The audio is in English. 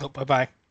Oh, bye bye.